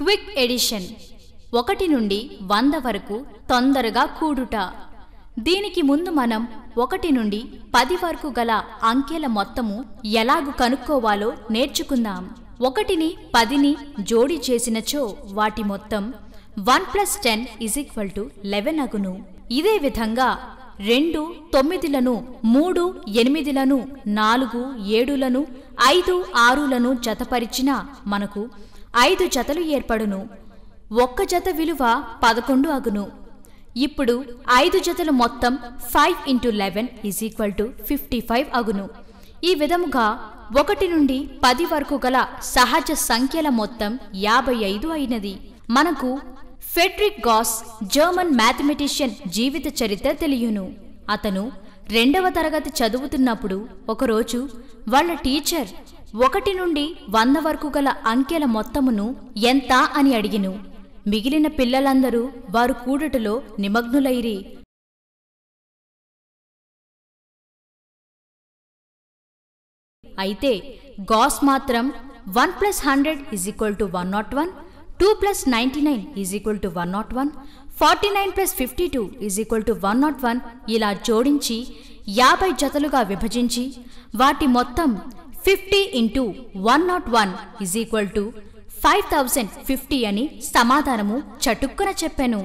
quick edition ఒకటి నుండి వంద వరకు తొందరగా కూడుట దీనికి ముందు మనం ఒకటి నుండి పది వరకు గల అంకెల మొత్తము ఎలాగు కనుక్కోవాలో నేర్చుకుందాం ఒకటిని పదిని జోడి చేసినచో వాటి మొత్తం one plus ten is equal to eleven అగును ఇదే విధంగా రెండు తొమ్మిదిలను మూడు ఎనిమిదిలను నాలుగు ఏడులను ఐదు ఆరులను జతపరిచిన మనకు ఐదు జతలు ఏర్పడును ఒక్క జత విలువ పదకొండు అగును ఇప్పుడు ఐదు జతలు మొత్తం five into eleven is equal to fifty five అగును ఈ విధముగా ఒకటి నుండి పది వరకు గల సహజ సంఖ్యల మొత్తం యాభై ఐదు అయినది మనకు ఫెడ్రిక్ గాస్ జర్మన్ మ్యాథమెటిషియన్ జీవిత చరిత్ర తెలియను అతను రెండవ తరగతి చదువుతున్నప్పుడు ఒకరోజు వాళ్ళ టీచర్ ఒకటి నుండి వంద వరకు గల అంకెల మొత్తమును ఎంత అని అడిగిను మిగిలిన పిల్లలందరూ వారు కూడటిలో నిమగ్నులైరి అయితే గాస్ మాత్రం one plus hundred is equal to one naught one two plus ninety nine is equal to one naught one forty nine plus fifty two is equal to one naught one ఇలా జోడించి యాభై జతలుగా విభజించి వాటి మొత్తం fifty into one naught one is equal to five thousand fifty అని సమాధానము చటుక్కున చెప్పాను